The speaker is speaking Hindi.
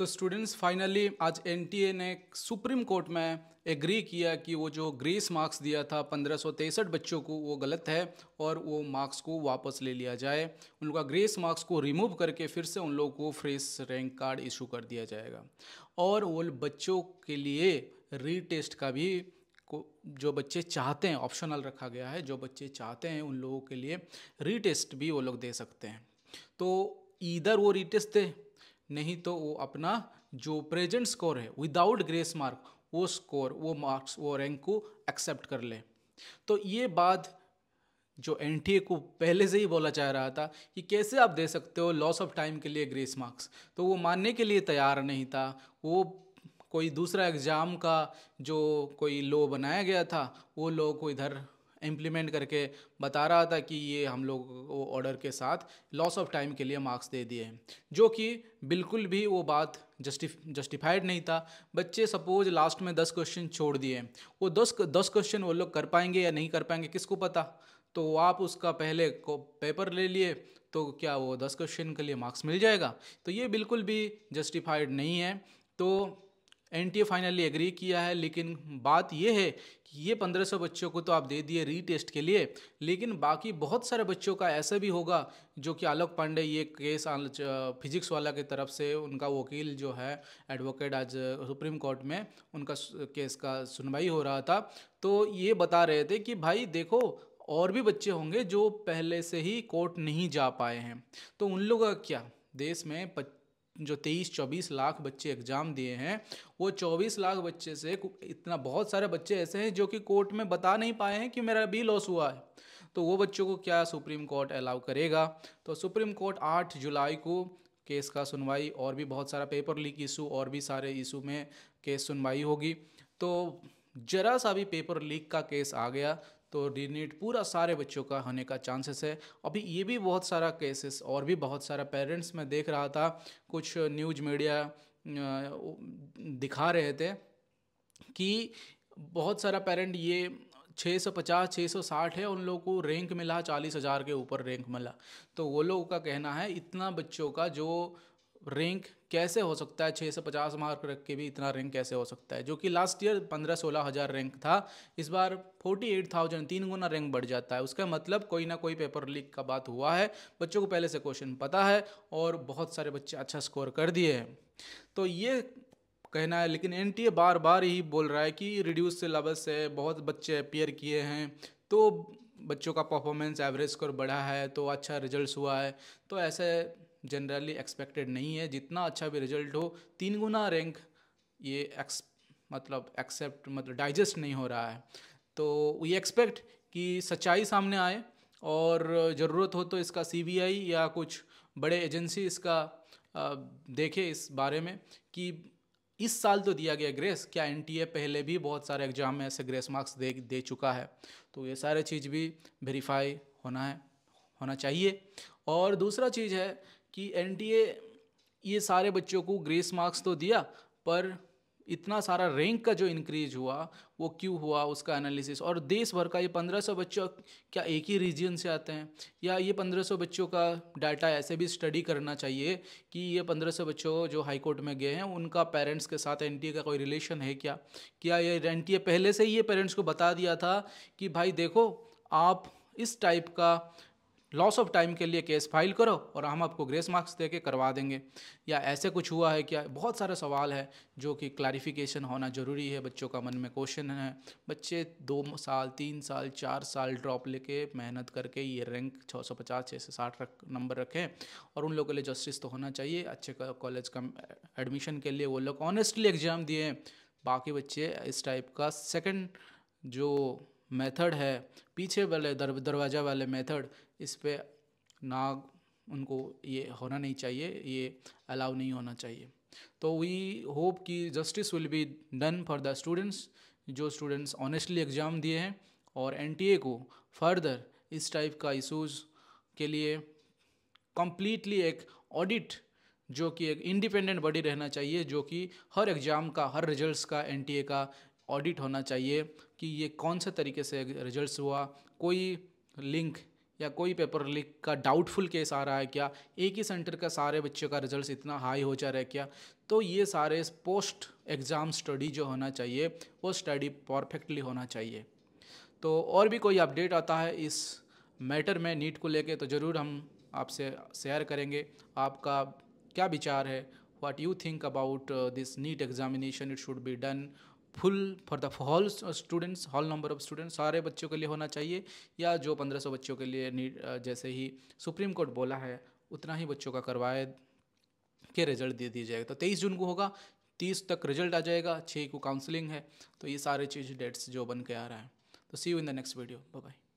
तो स्टूडेंट्स फाइनली आज एनटीए ने सुप्रीम कोर्ट में एग्री किया कि वो जो ग्रेस मार्क्स दिया था पंद्रह बच्चों को वो गलत है और वो मार्क्स को वापस ले लिया जाए उनका ग्रेस मार्क्स को रिमूव करके फिर से उन लोगों को फ्रेश रैंक कार्ड इशू कर दिया जाएगा और वो बच्चों के लिए रीटेस्ट का भी को जो बच्चे चाहते हैं ऑप्शनल रखा गया है जो बच्चे चाहते हैं उन लोगों के लिए रीटेस्ट भी वो लोग दे सकते हैं तो इधर वो रीटेस्ट दे नहीं तो वो अपना जो प्रेजेंट स्कोर है विदाउट ग्रेस मार्क वो स्कोर वो मार्क्स वो रैंक को एक्सेप्ट कर ले तो ये बात जो एन को पहले से ही बोला चाह रहा था कि कैसे आप दे सकते हो लॉस ऑफ टाइम के लिए ग्रेस मार्क्स तो वो मानने के लिए तैयार नहीं था वो कोई दूसरा एग्ज़ाम का जो कोई लो बनाया गया था वो लो को इधर इम्प्लीमेंट करके बता रहा था कि ये हम लोग को ऑर्डर के साथ लॉस ऑफ टाइम के लिए मार्क्स दे दिए हैं जो कि बिल्कुल भी वो बात जस्टिफ जस्टिफाइड नहीं था बच्चे सपोज लास्ट में दस क्वेश्चन छोड़ दिए वो दस दस क्वेश्चन वो लोग कर पाएंगे या नहीं कर पाएंगे किसको पता तो आप उसका पहले को पेपर ले लिए तो क्या वो दस क्वेश्चन के लिए मार्क्स मिल जाएगा तो ये बिल्कुल भी जस्टिफाइड नहीं है तो एनटीए फाइनली एग्री किया है लेकिन बात यह है कि ये 1500 बच्चों को तो आप दे दिए रीटेस्ट के लिए लेकिन बाकी बहुत सारे बच्चों का ऐसा भी होगा जो कि आलोक पांडे ये केस फिजिक्स वाला की तरफ से उनका वकील जो है एडवोकेट आज सुप्रीम कोर्ट में उनका केस का सुनवाई हो रहा था तो ये बता रहे थे कि भाई देखो और भी बच्चे होंगे जो पहले से ही कोर्ट नहीं जा पाए हैं तो उन लोगों का क्या देश में जो 23-24 लाख बच्चे एग्ज़ाम दिए हैं वो 24 लाख बच्चे से इतना बहुत सारे बच्चे ऐसे हैं जो कि कोर्ट में बता नहीं पाए हैं कि मेरा भी लॉस हुआ है तो वो बच्चों को क्या सुप्रीम कोर्ट अलाउ करेगा तो सुप्रीम कोर्ट 8 जुलाई को केस का सुनवाई और भी बहुत सारा पेपर लीक इशू और भी सारे इशू में केस सुनवाई होगी तो ज़रा सा भी पेपर लीक का केस आ गया तो डी पूरा सारे बच्चों का होने का चांसेस है अभी ये भी बहुत सारा केसेस और भी बहुत सारा पेरेंट्स में देख रहा था कुछ न्यूज मीडिया दिखा रहे थे कि बहुत सारा पेरेंट ये छः सौ पचास छः सौ साठ है उन लोगों को रैंक मिला चालीस हज़ार के ऊपर रैंक मिला तो वो लोगों का कहना है इतना बच्चों का जो रैंक कैसे हो सकता है छः से पचास मार्क रख के भी इतना रैंक कैसे हो सकता है जो कि लास्ट ईयर पंद्रह सोलह हज़ार रैंक था इस बार फोर्टी एट थाउजेंड तीन गुना रैंक बढ़ जाता है उसका मतलब कोई ना कोई पेपर लीक का बात हुआ है बच्चों को पहले से क्वेश्चन पता है और बहुत सारे बच्चे अच्छा स्कोर कर दिए हैं तो ये कहना है लेकिन एन बार बार ही बोल रहा है कि रिड्यूस सिलेबस है बहुत बच्चे अपेयर किए हैं तो बच्चों का परफॉर्मेंस एवरेज स्कोर बढ़ा है तो अच्छा रिजल्ट्स हुआ है तो ऐसे जनरली एक्सपेक्टेड नहीं है जितना अच्छा भी रिजल्ट हो तीन गुना रैंक ये एक्स मतलब एक्सेप्ट मतलब डाइजेस्ट नहीं हो रहा है तो वी एक्सपेक्ट कि सच्चाई सामने आए और ज़रूरत हो तो इसका सीबीआई या कुछ बड़े एजेंसी इसका देखे इस बारे में कि इस साल तो दिया गया ग्रेस क्या एन पहले भी बहुत सारे एग्जाम में ऐसे ग्रेस मार्क्स दे दे चुका है तो ये सारे चीज़ भी वेरीफाई होना है होना चाहिए और दूसरा चीज़ है कि ए ये सारे बच्चों को ग्रेस मार्क्स तो दिया पर इतना सारा रैंक का जो इंक्रीज हुआ वो क्यों हुआ उसका एनालिसिस और देश भर का ये पंद्रह सौ बच्चों क्या एक ही रीजन से आते हैं या ये पंद्रह सौ बच्चों का डाटा ऐसे भी स्टडी करना चाहिए कि ये पंद्रह सौ बच्चों जो हाई कोर्ट में गए हैं उनका पेरेंट्स के साथ एन का कोई रिलेशन है क्या क्या ये एन पहले से ही ये पेरेंट्स को बता दिया था कि भाई देखो आप इस टाइप का लॉस ऑफ टाइम के लिए केस फाइल करो और हम आपको ग्रेस मार्क्स दे के करवा देंगे या ऐसे कुछ हुआ है क्या बहुत सारे सवाल है जो कि क्लैरिफिकेशन होना ज़रूरी है बच्चों का मन में क्वेश्चन है बच्चे दो साल तीन साल चार साल ड्रॉप लेके मेहनत करके ये रैंक छः सौ पचास छः सौ साठ रख नंबर रखें और उन लोगों के लिए जस्टिस तो होना चाहिए अच्छे कॉलेज का एडमिशन के लिए वो लोग ऑनेस्टली एग्ज़ाम दिए बाकी बच्चे इस टाइप का सेकेंड जो मेथड है पीछे वाले दर, दरवाज़ा वाले मेथड इस पर नाग उनको ये होना नहीं चाहिए ये अलाउ नहीं होना चाहिए तो वी होप कि justice will be done for the students जो स्टूडेंट्स ऑनेस्टली एग्ज़ाम दिए हैं और एन को फर्दर इस टाइप का इशूज़ के लिए कम्प्लीटली एक ऑडिट जो कि एक इंडिपेंडेंट बॉडी रहना चाहिए जो कि हर एग्ज़ाम का हर रिजल्ट्स का एनटीए का ऑडिट होना चाहिए कि ये कौन से तरीके से रिजल्ट्स हुआ कोई लिंक या कोई पेपर लीक का डाउटफुल केस आ रहा है क्या एक ही सेंटर का सारे बच्चों का रिजल्ट इतना हाई हो जा रहा है क्या तो ये सारे पोस्ट एग्ज़ाम स्टडी जो होना चाहिए वो स्टडी परफेक्टली होना चाहिए तो और भी कोई अपडेट आता है इस मैटर में नीट को लेके तो ज़रूर हम आपसे शेयर करेंगे आपका क्या विचार है what you think about this NEET examination it should be done full for the whole students whole number of students सारे बच्चों के लिए होना चाहिए या जो 1500 बच्चों के लिए जैसे ही सुप्रीम कोर्ट बोला है उतना ही बच्चों का करवाए के रिजल्ट दे दिया जाएगा तो तेईस जून को होगा तीस तक रिजल्ट आ जाएगा छः को काउंसलिंग है तो ये सारे चीज़ डेट्स जो बन के आ रहा है तो see you in the next video bye